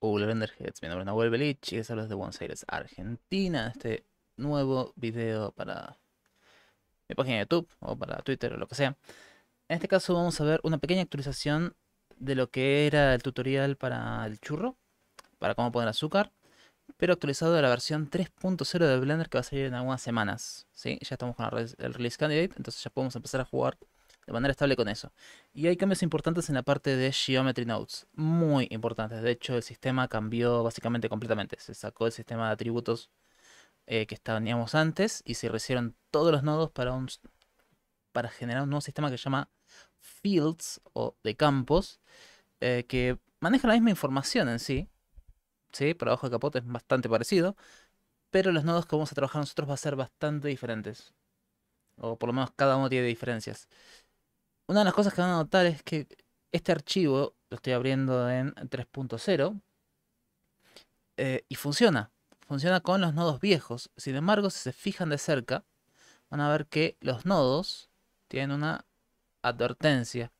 Hola Blenderheads, mi nombre es Nahuel Belich y les de Buenos Aires, Argentina. Este nuevo video para mi página de YouTube o para Twitter o lo que sea. En este caso vamos a ver una pequeña actualización de lo que era el tutorial para el churro, para cómo poner azúcar, pero actualizado de la versión 3.0 de Blender que va a salir en algunas semanas. ¿sí? Ya estamos con el release candidate, entonces ya podemos empezar a jugar de manera estable con eso. Y hay cambios importantes en la parte de Geometry Nodes, muy importantes. De hecho, el sistema cambió básicamente completamente. Se sacó el sistema de atributos eh, que teníamos antes y se recibieron todos los nodos para, un, para generar un nuevo sistema que se llama Fields o de campos, eh, que maneja la misma información en sí. Sí, para abajo de capote es bastante parecido, pero los nodos que vamos a trabajar nosotros va a ser bastante diferentes. O por lo menos cada uno tiene diferencias una de las cosas que van a notar es que este archivo lo estoy abriendo en 3.0 eh, y funciona. Funciona con los nodos viejos. Sin embargo, si se fijan de cerca, van a ver que los nodos tienen una advertencia.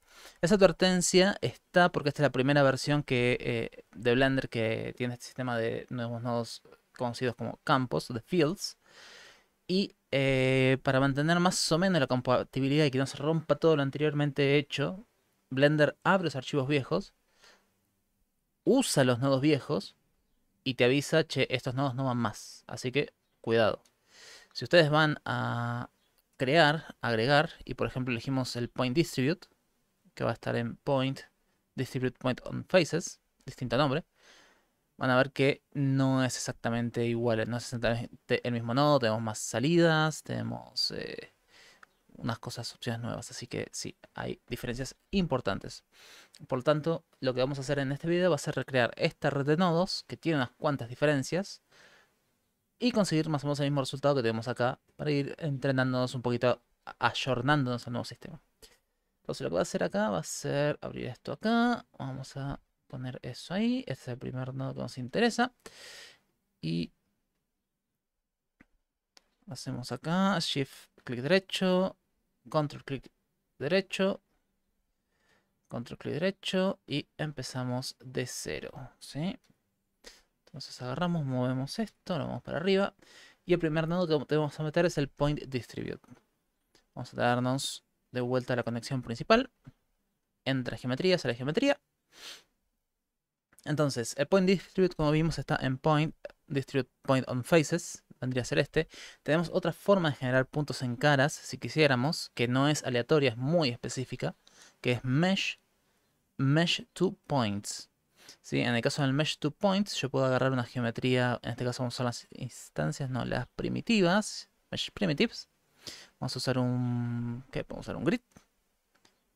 Esa advertencia está porque esta es la primera versión que, eh, de Blender que tiene este sistema de nuevos nodos conocidos como campos, de fields. Y eh, para mantener más o menos la compatibilidad y que no se rompa todo lo anteriormente hecho, Blender abre los archivos viejos, usa los nodos viejos y te avisa, que estos nodos no van más. Así que cuidado. Si ustedes van a crear, agregar, y por ejemplo elegimos el point distribute, que va a estar en point distribute point on faces, distinto nombre, van a ver que no es exactamente igual, no es exactamente el mismo nodo, tenemos más salidas, tenemos eh, unas cosas, opciones nuevas, así que sí, hay diferencias importantes. Por lo tanto, lo que vamos a hacer en este video va a ser recrear esta red de nodos, que tiene unas cuantas diferencias, y conseguir más o menos el mismo resultado que tenemos acá, para ir entrenándonos un poquito, ayornándonos al nuevo sistema. Entonces lo que voy a hacer acá va a ser abrir esto acá, vamos a poner eso ahí. Este es el primer nodo que nos interesa. Y hacemos acá, shift clic derecho, control clic derecho, control clic derecho y empezamos de cero. ¿sí? Entonces agarramos, movemos esto, lo vamos para arriba y el primer nodo que vamos a meter es el point distribute. Vamos a darnos de vuelta a la conexión principal. Entra geometría, sale geometría. Entonces, el point distribute, como vimos, está en point, distribute point on faces, vendría a ser este. Tenemos otra forma de generar puntos en caras, si quisiéramos, que no es aleatoria, es muy específica, que es mesh, mesh to points. ¿Sí? En el caso del mesh to points, yo puedo agarrar una geometría, en este caso vamos a usar las instancias, no, las primitivas, mesh primitives. Vamos a usar un, ¿qué? Vamos a usar un grid.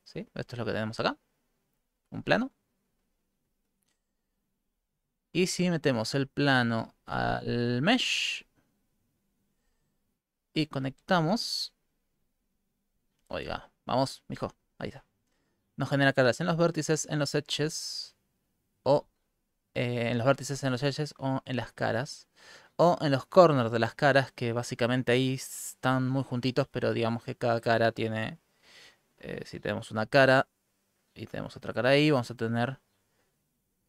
¿Sí? Esto es lo que tenemos acá, un plano. Y si metemos el plano al mesh y conectamos. Oiga, vamos, mijo, ahí está. Nos genera caras en los vértices, en los edges o eh, en los vértices, en los edges o en las caras o en los corners de las caras que básicamente ahí están muy juntitos, pero digamos que cada cara tiene eh, si tenemos una cara y tenemos otra cara ahí, vamos a tener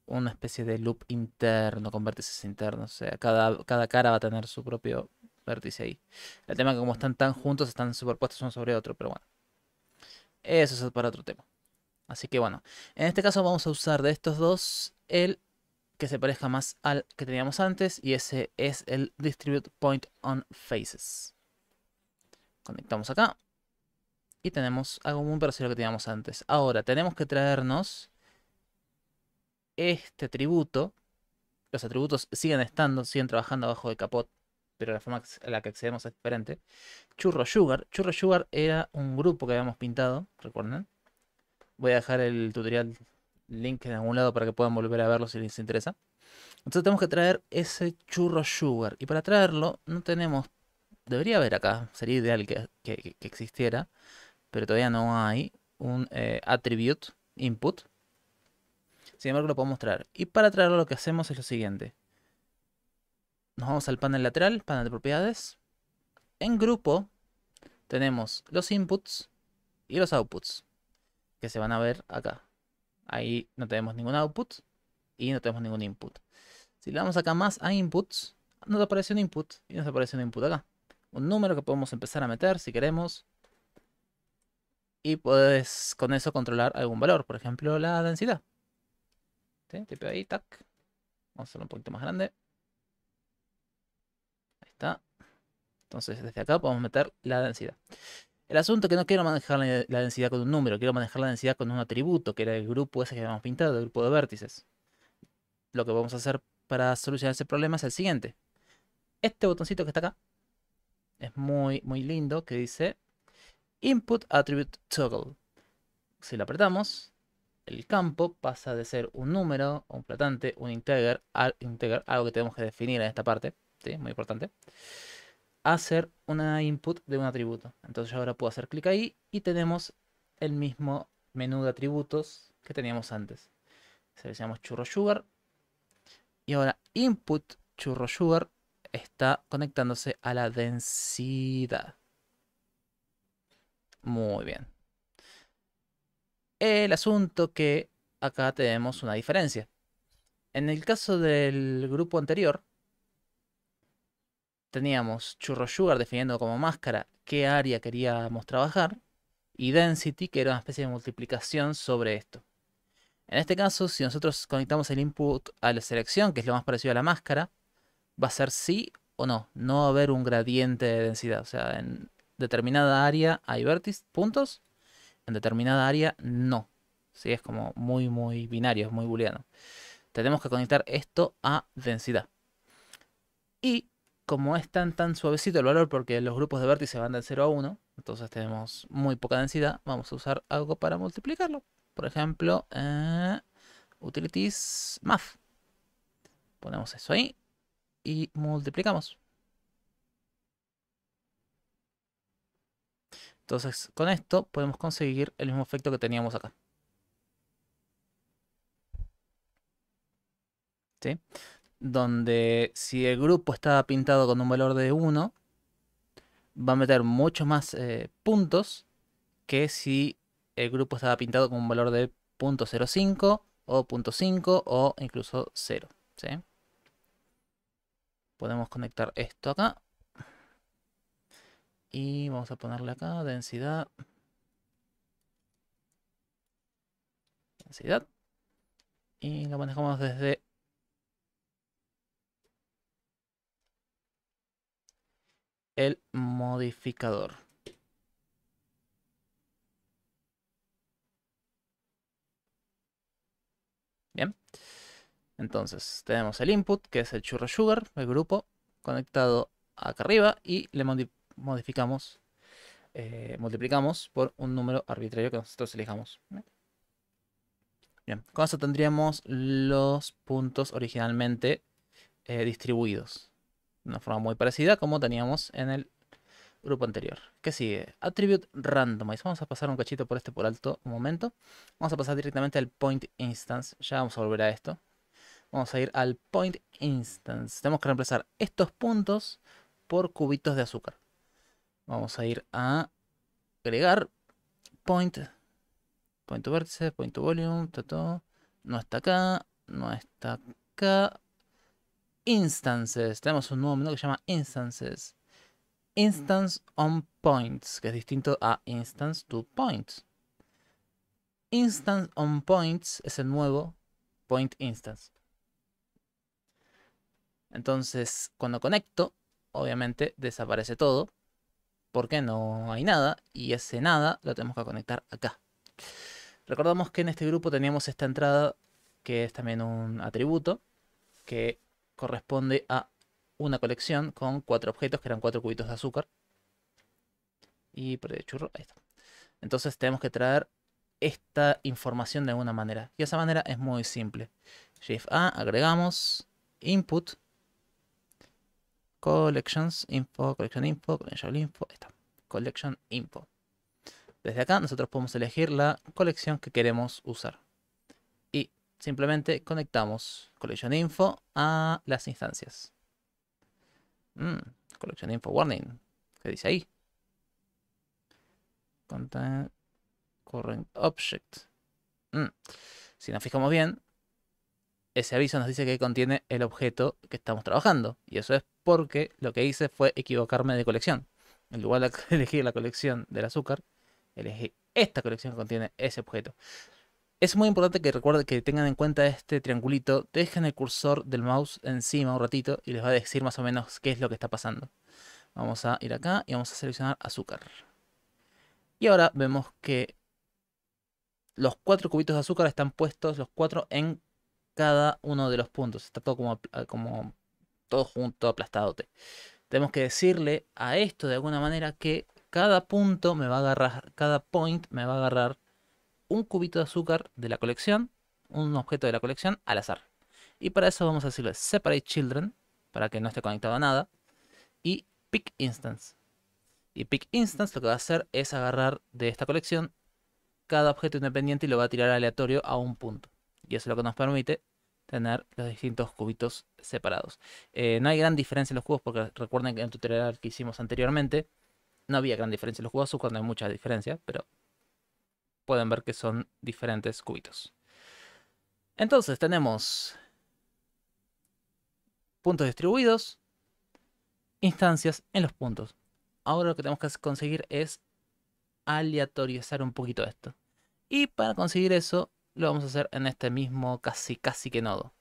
una especie de loop interno, con vértices internos. O sea, cada, cada cara va a tener su propio vértice ahí. El tema es que como están tan juntos, están superpuestos uno sobre otro, pero bueno. Eso es para otro tema. Así que bueno, en este caso vamos a usar de estos dos el que se parezca más al que teníamos antes y ese es el Distribute Point on Faces. Conectamos acá y tenemos algo muy parecido a lo que teníamos antes. Ahora, tenemos que traernos este atributo, los atributos siguen estando, siguen trabajando abajo de capot, pero la forma a la que accedemos es diferente. Churro Sugar. Churro Sugar era un grupo que habíamos pintado, recuerden. Voy a dejar el tutorial link en algún lado para que puedan volver a verlo si les interesa. Entonces tenemos que traer ese churro sugar. Y para traerlo no tenemos... Debería haber acá, sería ideal que, existiera, pero todavía no hay un eh, attribute input sin embargo, lo podemos mostrar. Y para traerlo lo que hacemos es lo siguiente. Nos vamos al panel lateral, panel de propiedades. En grupo tenemos los inputs y los outputs, que se van a ver acá. Ahí no tenemos ningún output y no tenemos ningún input. Si le damos acá más a inputs, nos aparece un input y nos aparece un input acá. Un número que podemos empezar a meter si queremos. Y puedes con eso controlar algún valor, por ejemplo la densidad. Vamos a hacerlo un poquito más grande. Ahí está. Entonces desde acá podemos meter la densidad. El asunto es que no quiero manejar la densidad con un número, quiero manejar la densidad con un atributo, que era el grupo ese que habíamos pintado, el grupo de vértices. Lo que vamos a hacer para solucionar ese problema es el siguiente. Este botoncito que está acá es muy, muy lindo, que dice Input Attribute Toggle. Si lo apretamos, el campo pasa de ser un número, un platante, un integer, al integer, algo que tenemos que definir en esta parte, ¿sí? muy importante, a ser una input de un atributo. Entonces yo ahora puedo hacer clic ahí y tenemos el mismo menú de atributos que teníamos antes. Seleccionamos churro sugar y ahora input churro sugar está conectándose a la densidad. Muy bien. El asunto que acá tenemos una diferencia. En el caso del grupo anterior, teníamos Churro Sugar definiendo como máscara qué área queríamos trabajar y Density, que era una especie de multiplicación sobre esto. En este caso, si nosotros conectamos el input a la selección, que es lo más parecido a la máscara, va a ser sí o no. No va a haber un gradiente de densidad. O sea, en determinada área hay vértices, puntos, en determinada área, no. ¿Sí? Es como muy, muy binario, es muy booleano. Tenemos que conectar esto a densidad. Y como es tan, tan suavecito el valor, porque los grupos de vértices van del 0 a 1, entonces tenemos muy poca densidad, vamos a usar algo para multiplicarlo. Por ejemplo, eh, utilities math. Ponemos eso ahí y multiplicamos. Entonces, con esto podemos conseguir el mismo efecto que teníamos acá. Donde si el grupo estaba pintado con un valor de 1, va a meter muchos más eh, puntos que si el grupo estaba pintado con un valor de 0.05 o 0.5 o incluso 0. Podemos conectar esto acá y vamos a ponerle acá densidad. Densidad. Y lo manejamos desde... El modificador. Bien. Entonces, tenemos el input, que es el churro sugar, el grupo, conectado acá arriba, y le modificamos, eh, multiplicamos por un número arbitrario que nosotros elijamos. Bien, con eso tendríamos los puntos originalmente eh, distribuidos. De una forma muy parecida como teníamos en el grupo anterior. ¿Qué sigue? Attribute randomize. Vamos a pasar un cachito por este por alto un momento. Vamos a pasar directamente al point instance. Ya vamos a volver a esto. Vamos a ir al point instance. Tenemos que reemplazar estos puntos por cubitos de azúcar. Vamos a ir a agregar point, point point volume, todo no está acá, no está acá. Instances, tenemos un nuevo menú que se llama instances. Instance on points, que es distinto a instance to points. Instance on points es el nuevo point instance. Entonces, cuando conecto, obviamente desaparece todo porque no hay nada y ese nada lo tenemos que conectar acá. Recordamos que en este grupo teníamos esta entrada que es también un atributo que corresponde a una colección con cuatro objetos que eran cuatro cubitos de azúcar. Y por el churro, ahí está. Entonces tenemos que traer esta información de alguna manera. Y esa manera es muy simple. Shift A, agregamos input collections, info, collection info, collection info, esta, collection info. Desde acá nosotros podemos elegir la colección que queremos usar. Y simplemente conectamos collection info a las instancias. Mm, collection info warning, ¿qué dice ahí? Content current object. Mm, si nos fijamos bien, ese aviso nos dice que contiene el objeto que estamos trabajando. Y eso es porque lo que hice fue equivocarme de colección. En lugar de elegir la colección del azúcar, elegí esta colección que contiene ese objeto. Es muy importante que recuerden que tengan en cuenta este triangulito, dejen el cursor del mouse encima un ratito y les va a decir más o menos qué es lo que está pasando. Vamos a ir acá y vamos a seleccionar azúcar. Y ahora vemos que los cuatro cubitos de azúcar están puestos los cuatro en cada uno de los puntos. Está todo como, como todo junto, aplastadote. Tenemos que decirle a esto de alguna manera que cada punto me va a agarrar, cada point me va a agarrar un cubito de azúcar de la colección, un objeto de la colección al azar. Y para eso vamos a decirle separate children, para que no esté conectado a nada, y pick instance. Y pick instance lo que va a hacer es agarrar de esta colección cada objeto independiente y lo va a tirar aleatorio a un punto. Y eso es lo que nos permite tener los distintos cubitos separados. Eh, no hay gran diferencia en los cubos porque recuerden que en el tutorial que hicimos anteriormente no había gran diferencia en los cubos cuando no hay mucha diferencia, pero pueden ver que son diferentes cubitos. Entonces tenemos puntos distribuidos, instancias en los puntos. Ahora lo que tenemos que conseguir es Aleatorizar un poquito esto. Y para conseguir eso lo vamos a hacer en este mismo casi casi que nodo.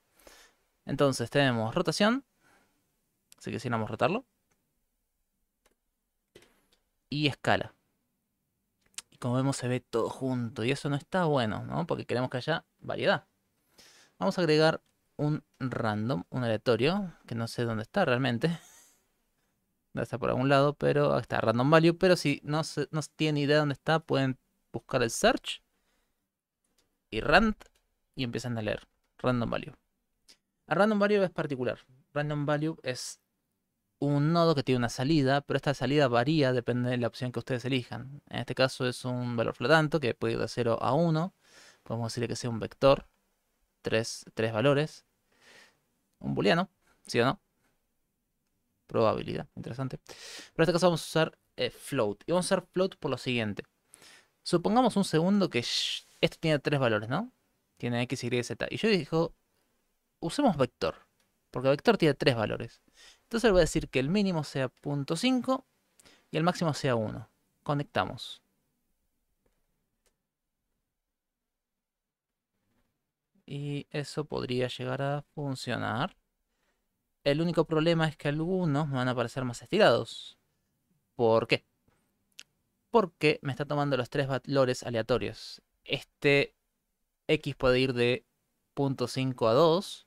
Entonces tenemos rotación, así que si vamos a rotarlo, y escala. Y como vemos se ve todo junto, y eso no está bueno, ¿no? Porque queremos que haya variedad. Vamos a agregar un random, un aleatorio, que no sé dónde está realmente. Debe estar por algún lado, pero está random value. Pero si no, se, no tienen idea dónde está, pueden buscar el search y rand y empiezan a leer random value. A random value es particular. Random value es un nodo que tiene una salida, pero esta salida varía depende de la opción que ustedes elijan. En este caso es un valor flotante que puede ir de 0 a 1. Podemos decirle que sea un vector, tres, valores. Un booleano, ¿sí o no? Probabilidad, interesante. Pero en este caso vamos a usar eh, float. Y vamos a usar float por lo siguiente. Supongamos un segundo que esto tiene tres valores, ¿no? Tiene x, y, z. Y yo digo, usemos vector, porque vector tiene tres valores. Entonces le voy a decir que el mínimo sea 0.5 y el máximo sea 1. Conectamos. Y eso podría llegar a funcionar. El único problema es que algunos me van a parecer más estirados. ¿Por qué? Porque me está tomando los tres valores aleatorios este x puede ir de .5 a 2,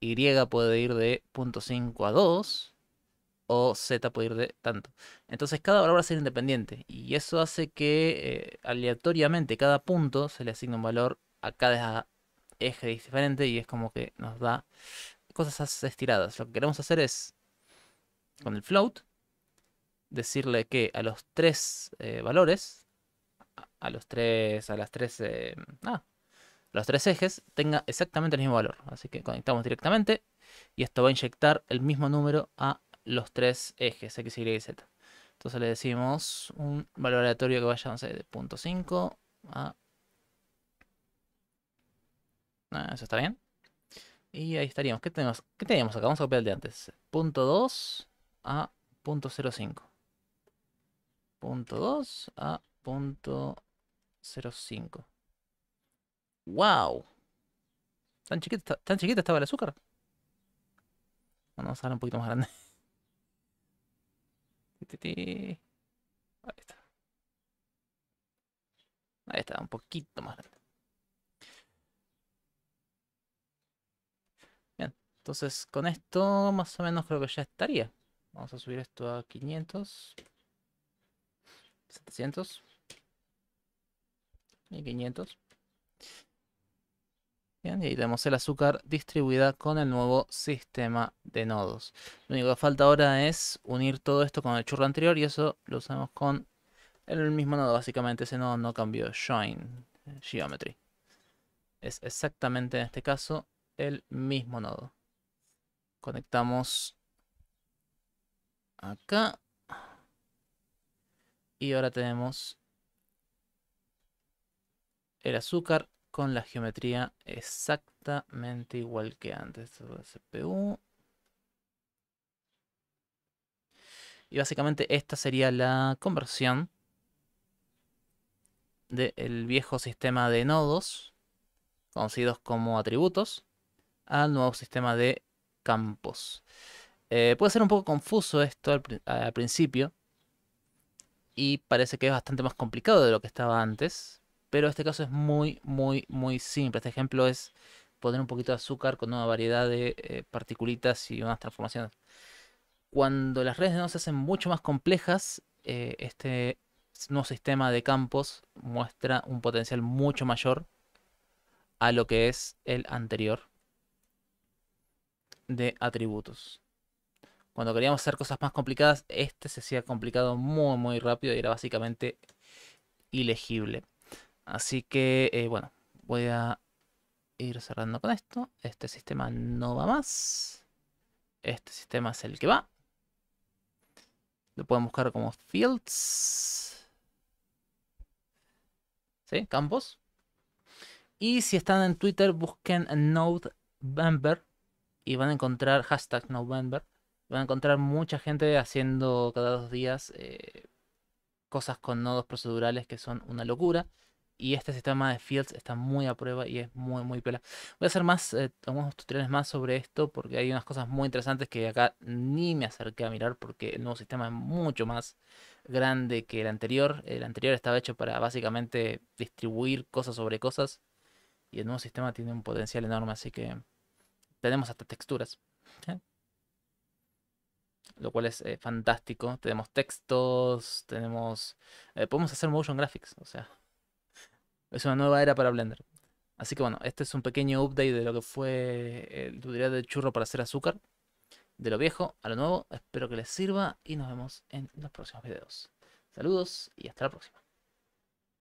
y puede ir de .5 a 2, o z puede ir de tanto. Entonces cada valor va a ser independiente y eso hace que eh, aleatoriamente cada punto se le asigne un valor a cada eje diferente y es como que nos da cosas estiradas. Lo que queremos hacer es, con el float, decirle que a los tres eh, valores a los tres, a las tres, eh, ah, los tres ejes tenga exactamente el mismo valor. Así que conectamos directamente y esto va a inyectar el mismo número a los tres ejes X, Y y Z. Entonces le decimos un valor aleatorio que vaya, no sé, de 0.5 a... Ah, eso está bien. Y ahí estaríamos. ¿Qué tenemos? ¿Qué teníamos acá? Vamos a copiar el de antes. 0.2 a 0.05. 0.2 a punto 0,5. ¡Wow! ¿Tan chiquita, ¿Tan chiquita estaba el azúcar? vamos a darle un poquito más grande. Ahí está. Ahí está, un poquito más grande. Bien, entonces con esto más o menos creo que ya estaría. Vamos a subir esto a 500. 700 y ahí tenemos el azúcar distribuida con el nuevo sistema de nodos. Lo único que falta ahora es unir todo esto con el churro anterior y eso lo usamos con el mismo nodo. Básicamente ese nodo no cambió, join, geometry. Es exactamente en este caso el mismo nodo. Conectamos acá. Y ahora tenemos el azúcar con la geometría exactamente igual que antes. CPU. Y básicamente esta sería la conversión del viejo sistema de nodos, conocidos como atributos, al nuevo sistema de campos. Eh, puede ser un poco confuso esto al principio, y parece que es bastante más complicado de lo que estaba antes, pero este caso es muy, muy, muy simple. Este ejemplo es poner un poquito de azúcar con una variedad de eh, particulitas y unas transformaciones. Cuando las redes de nodos se hacen mucho más complejas, eh, este nuevo sistema de campos muestra un potencial mucho mayor a lo que es el anterior de atributos. Cuando queríamos hacer cosas más complicadas, este se hacía complicado muy muy rápido y era básicamente ilegible. Así que, eh, bueno, voy a ir cerrando con esto. Este sistema no va más. Este sistema es el que va. Lo pueden buscar como fields. ¿Sí? Campos. Y si están en Twitter, busquen November y van a encontrar hashtag November. Van a encontrar mucha gente haciendo cada dos días eh, cosas con nodos procedurales que son una locura. Y este sistema de fields está muy a prueba y es muy, muy pela. Voy a hacer más, eh, unos tutoriales más sobre esto porque hay unas cosas muy interesantes que acá ni me acerqué a mirar porque el nuevo sistema es mucho más grande que el anterior. El anterior estaba hecho para básicamente distribuir cosas sobre cosas y el nuevo sistema tiene un potencial enorme, así que tenemos hasta texturas. Lo cual es eh, fantástico. Tenemos textos, tenemos... Eh, podemos hacer motion graphics, o sea... Es una nueva era para Blender. Así que bueno, este es un pequeño update de lo que fue el tutorial de churro para hacer azúcar. De lo viejo a lo nuevo. Espero que les sirva y nos vemos en los próximos videos. Saludos y hasta la próxima.